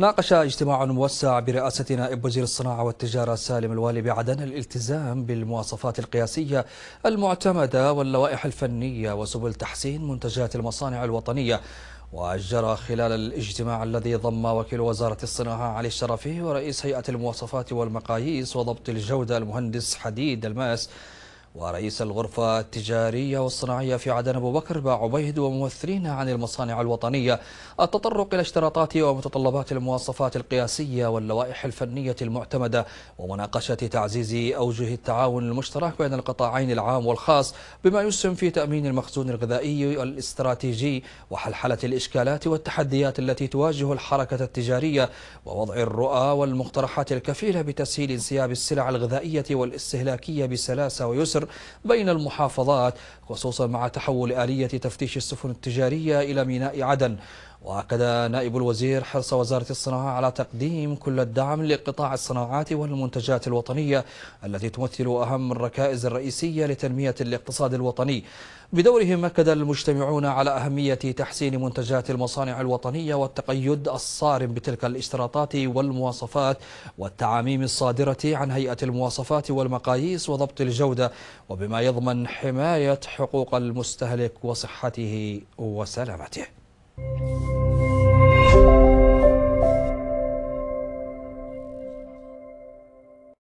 ناقش اجتماع موسع برئاسة نائب وزير الصناعة والتجارة سالم الوالي بعدن الالتزام بالمواصفات القياسية المعتمدة واللوائح الفنية وسبل تحسين منتجات المصانع الوطنية وجرى خلال الاجتماع الذي ضم وكيل وزارة الصناعة علي الشرفي ورئيس هيئة المواصفات والمقاييس وضبط الجودة المهندس حديد الماس ورئيس الغرفة التجارية والصناعية في عدن أبو بكر باعبيد وممثلين عن المصانع الوطنية التطرق إلى اشتراطات ومتطلبات المواصفات القياسية واللوائح الفنية المعتمدة ومناقشة تعزيز أوجه التعاون المشترك بين القطاعين العام والخاص بما يسهم في تأمين المخزون الغذائي الاستراتيجي وحلحلة الإشكالات والتحديات التي تواجه الحركة التجارية ووضع الرؤى والمقترحات الكفيلة بتسهيل انسياب السلع الغذائية والاستهلاكية بسلاسة ويسر الجسر بين المحافظات خصوصا مع تحول آلية تفتيش السفن التجارية إلى ميناء عدن وأكد نائب الوزير حرص وزارة الصناعة على تقديم كل الدعم لقطاع الصناعات والمنتجات الوطنية التي تمثل أهم الركائز الرئيسية لتنمية الاقتصاد الوطني بدورهم أكد المجتمعون على أهمية تحسين منتجات المصانع الوطنية والتقيد الصارم بتلك الاشتراطات والمواصفات والتعاميم الصادرة عن هيئة المواصفات والمقاييس وضبط الجودة وبما يضمن حماية حقوق المستهلك وصحته وسلامته